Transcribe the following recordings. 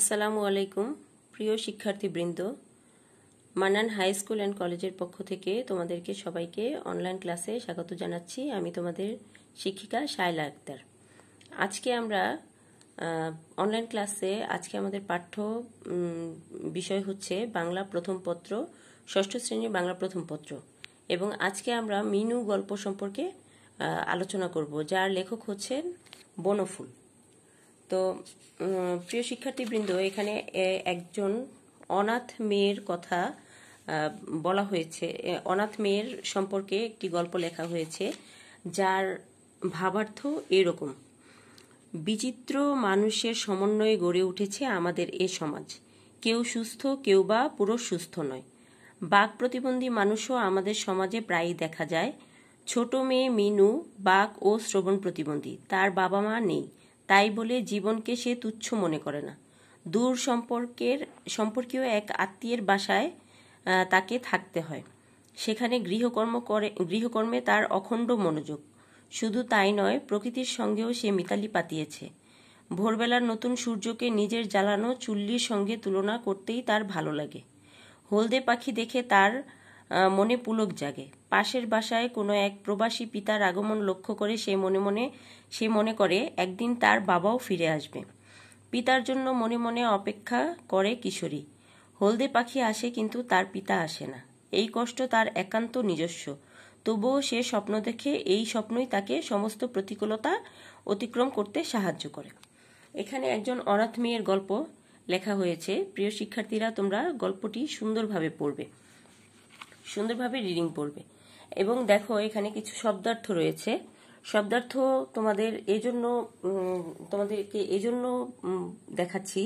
আসসালামু আলাইকুম প্রিয় শিক্ষার্থীবৃন্দ মানান হাই স্কুল অ্যান্ড কলেজের পক্ষ থেকে তোমাদেরকে সবাইকে অনলাইন ক্লাসে স্বাগত জানাচ্ছি আমি তোমাদের শিক্ষিকা শায়লা আক্তার আজকে আমরা অনলাইন ক্লাসে আজকে আমাদের পাঠ্য বিষয় হচ্ছে বাংলা প্রথম পত্র ষষ্ঠ শ্রেণীর বাংলা প্রথম পত্র এবং আজকে আমরা মিনু গল্প সম্পর্কে আলোচনা করব যার লেখক হচ্ছেন বনফুল তো প্রিয় শিক্ষার্থীবৃন্দ এখানে একজন অনাথ মেয়ের কথা বলা হয়েছে অনাথ মেয়ের সম্পর্কে একটি গল্প লেখা হয়েছে যার ভাবার্থ এরকম বিচিত্র মানুষের সমন্বয়ে গড়ে উঠেছে আমাদের এ সমাজ কেউ সুস্থ কেউ বা পুরো সুস্থ নয় বাঘ প্রতিবন্ধী মানুষও আমাদের সমাজে প্রায়ই দেখা যায় ছোট মেয়ে মিনু বাঘ ও শ্রবণ প্রতিবন্ধী তার বাবা মা নেই তাই বলে জীবনকে সে তুচ্ছ মনে করে না দূর সম্পর্কের সম্পর্কীয় এক আত্মীয়ের বাসায় তাকে থাকতে হয় সেখানে গৃহকর্ম করে গৃহকর্মে তার অখণ্ড মনোযোগ শুধু তাই নয় প্রকৃতির সঙ্গেও সে মিতালি পাতিয়েছে ভোরবেলার নতুন সূর্যকে নিজের জ্বালানো চুল্লির সঙ্গে তুলনা করতেই তার ভালো লাগে হলদে পাখি দেখে তার মনে পুলক জাগে পাশের বাসায় কোনো এক প্রবাসী পিতার আগমন লক্ষ্য করে সে মনে মনে সে মনে করে একদিন তার বাবাও ফিরে আসবে পিতার জন্য মনে মনে অপেক্ষা করে কিশোরী হলদে পাখি আসে কিন্তু তার পিতা আসে না এই কষ্ট তার একান্ত নিজস্ব তবুও সে স্বপ্ন দেখে এই স্বপ্নই তাকে সমস্ত প্রতিকূলতা অতিক্রম করতে সাহায্য করে এখানে একজন অনাথ মেয়ের গল্প লেখা হয়েছে প্রিয় শিক্ষার্থীরা তোমরা গল্পটি সুন্দরভাবে পড়বে সুন্দরভাবে রিডিং পড়বে এবং দেখো এখানে কিছু শব্দার্থ রয়েছে শব্দার্থ তোমাদের এজন্য তোমাদেরকে এজন্য দেখাচ্ছি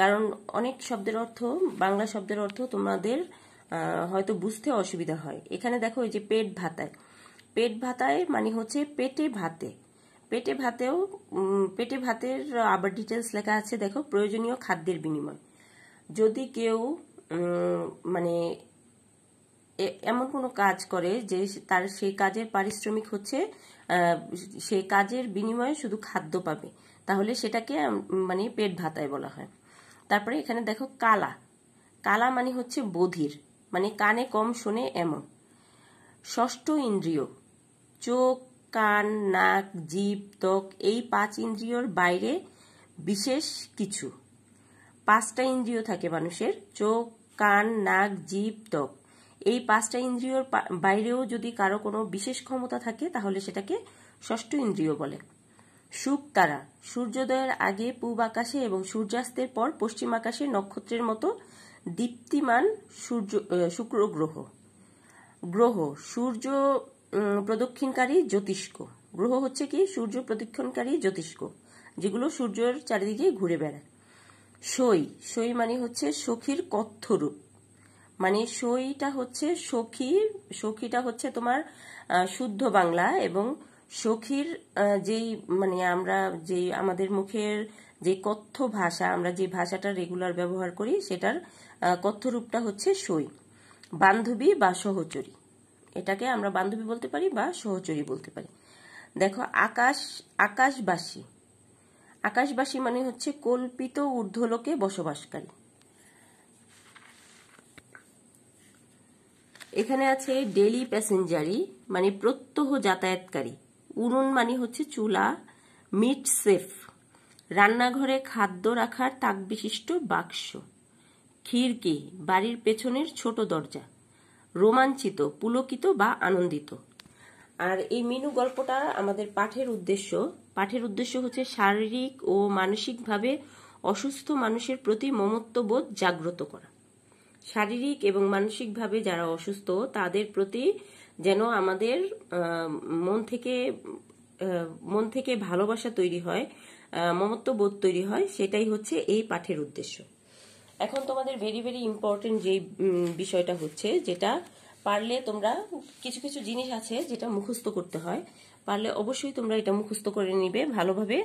কারণ অনেক শব্দের অর্থ বাংলা শব্দের অর্থ তোমাদের হয়তো বুঝতে অসুবিধা হয় এখানে দেখো এই যে পেট ভাতায় পেট ভাতায় মানে হচ্ছে পেটে ভাতে পেটে ভাতেও পেটে ভাতের আবার ডিটেলস লেখা আছে দেখো প্রয়োজনীয় খাদ্যের বিনিময় যদি কেউ মানে এমন কোনো কাজ করে যে তার সেই কাজের পারিশ্রমিক হচ্ছে সেই কাজের বিনিময়ে শুধু খাদ্য পাবে তাহলে সেটাকে মানে পেট ভাতায় বলা হয় তারপরে এখানে দেখো কালা কালা মানে হচ্ছে বধির মানে কানে কম শোনে এমন ষষ্ঠ ইন্দ্রিয় চোখ কান নাক জীব ত্বক এই পাঁচ ইন্দ্রিয়র বাইরে বিশেষ কিছু পাঁচটা ইন্দ্রিয় থাকে মানুষের চোখ কান নাক জীব ত্বক এই পাঁচটা ইন্দ্রিয়র বাইরেও যদি কারো কোনো বিশেষ ক্ষমতা থাকে তাহলে সেটাকে ষষ্ঠ ইন্দ্রিয় বলে সুখ তারা সূর্যোদয়ের আগে পূব আকাশে এবং সূর্যাস্তের পর পশ্চিম আকাশে নক্ষত্রের মতো দীপ্তিমান সূর্য শুক্র গ্রহ গ্রহ সূর্য প্রদক্ষিণকারী জ্যোতিষ্ক গ্রহ হচ্ছে কি সূর্য প্রদক্ষিণকারী জ্যোতিষ্ক যেগুলো সূর্যের চারিদিকে ঘুরে বেড়ায় সই সই মানে হচ্ছে সখীর কথ্যরূপ মানে সইটা হচ্ছে সখী সখীটা হচ্ছে তোমার শুদ্ধ বাংলা এবং সখীর যেই মানে আমরা যে আমাদের মুখের যে কথ্য ভাষা আমরা যে ভাষাটা রেগুলার ব্যবহার করি সেটার কথ্য রূপটা হচ্ছে সই বান্ধবী বা সহচরী এটাকে আমরা বান্ধবী বলতে পারি বা সহচরী বলতে পারি দেখো আকাশ আকাশবাসী আকাশবাসী মানে হচ্ছে কল্পিত ঊর্ধ্বলোকে বসবাসকারী এখানে আছে ডেলি প্যাসেঞ্জারি মানে প্রত্যহ যাতায়াতকারী উনুন মানে হচ্ছে চুলা মিট সেফ রান্নাঘরে খাদ্য রাখার তাক বিশিষ্ট বাক্স খিড়কি বাড়ির পেছনের ছোট দরজা রোমাঞ্চিত পুলকিত বা আনন্দিত আর এই মিনু গল্পটা আমাদের পাঠের উদ্দেশ্য পাঠের উদ্দেশ্য হচ্ছে শারীরিক ও মানসিকভাবে অসুস্থ মানুষের প্রতি মমত্ববোধ জাগ্রত করা শারীরিক এবং মানসিকভাবে যারা অসুস্থ তাদের প্রতি যেন আমাদের মন থেকে মন থেকে ভালোবাসা তৈরি হয় মমত্ববোধ তৈরি হয় সেটাই হচ্ছে এই পাঠের উদ্দেশ্য এখন তোমাদের ভেরি ভেরি ইম্পর্টেন্ট যে বিষয়টা হচ্ছে যেটা পারলে তোমরা কিছু কিছু জিনিস আছে যেটা মুখস্থ করতে হয় পারলে অবশ্যই তোমরা এটা মুখস্থ করে নিবে ভালোভাবে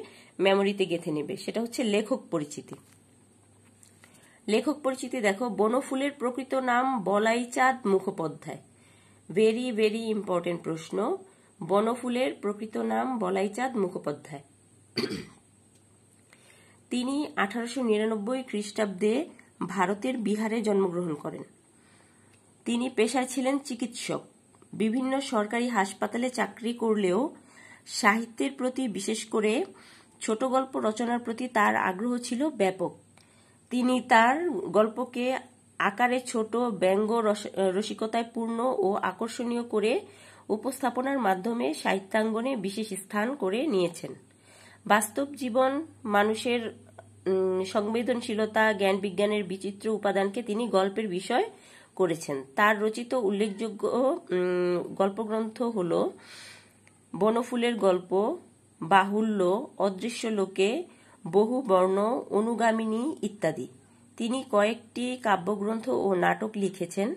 মেমোরিতে গেঁথে নেবে সেটা হচ্ছে লেখক পরিচিতি লেখক পরিচিতি দেখো বনফুলের প্রকৃত নাম Balaichand Mukhopadhyay very very important প্রশ্ন বনফুলের প্রকৃত নাম বলাইচাঁদ মুখোপাধ্যায় তিনি আঠারোশো নিরানব্বই খ্রিস্টাব্দে ভারতের বিহারে জন্মগ্রহণ করেন তিনি পেশায় ছিলেন চিকিৎসক বিভিন্ন সরকারি হাসপাতালে চাকরি করলেও সাহিত্যের প্রতি বিশেষ করে ছোট গল্প রচনার প্রতি তার আগ্রহ ছিল ব্যাপক তিনি তার গল্পকে আকারে ছোট ব্যঙ্গ রসিকতায় পূর্ণ ও আকর্ষণীয় করে উপস্থাপনার মাধ্যমে সাহিত্যাঙ্গনে বিশেষ স্থান করে নিয়েছেন বাস্তব জীবন মানুষের সংবেদনশীলতা জ্ঞান বিজ্ঞানের বিচিত্র উপাদানকে তিনি গল্পের বিষয় করেছেন তার রচিত উল্লেখযোগ্য গল্পগ্রন্থ হল বনফুলের গল্প বাহুল্য অদৃশ্য লোকে বহু বর্ণ অনুগামিনী ইত্যাদি তিনি কয়েকটি কাব্যগ্রন্থ ও নাটক লিখেছেন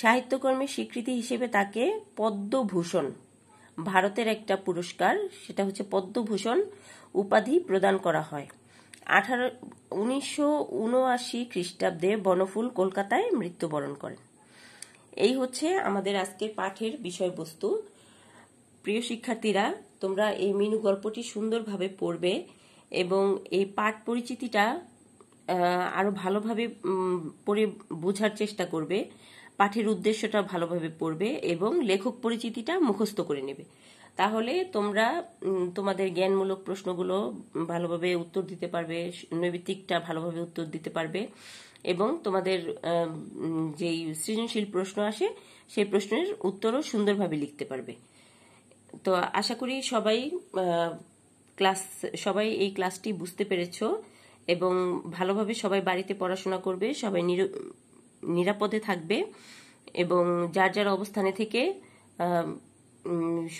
সাহিত্যকর্মের স্বীকৃতি হিসেবে তাকে পদ্মভূষণ ভারতের একটা পুরস্কার সেটা হচ্ছে পদ্মভূষণ উপাধি প্রদান করা হয় আঠারো উনিশশো উনআশি খ্রিস্টাব্দে বনফুল কলকাতায় মৃত্যুবরণ করেন এই হচ্ছে আমাদের আজকের পাঠের বিষয়বস্তু প্রিয় শিক্ষার্থীরা তোমরা এই মিনু গল্পটি সুন্দরভাবে পড়বে এবং এই পাঠ পরিচিতিটা আরও ভালোভাবে পড়ে বোঝার চেষ্টা করবে পাঠের উদ্দেশ্যটা ভালোভাবে পড়বে এবং লেখক পরিচিতিটা মুখস্থ করে নেবে তাহলে তোমরা তোমাদের জ্ঞানমূলক প্রশ্নগুলো ভালোভাবে উত্তর দিতে পারবে নৈবিত্তিকটা ভালোভাবে উত্তর দিতে পারবে এবং তোমাদের যেই সৃজনশীল প্রশ্ন আসে সেই প্রশ্নের উত্তরও সুন্দরভাবে লিখতে পারবে তো আশা করি সবাই ক্লাস সবাই এই ক্লাসটি বুঝতে পেরেছ এবং ভালোভাবে সবাই বাড়িতে পড়াশোনা করবে সবাই নিরাপদে থাকবে এবং যার যার অবস্থানে থেকে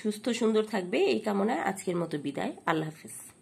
সুস্থ সুন্দর থাকবে এই কামনায় আজকের মতো বিদায় আল্লাহ হাফিজ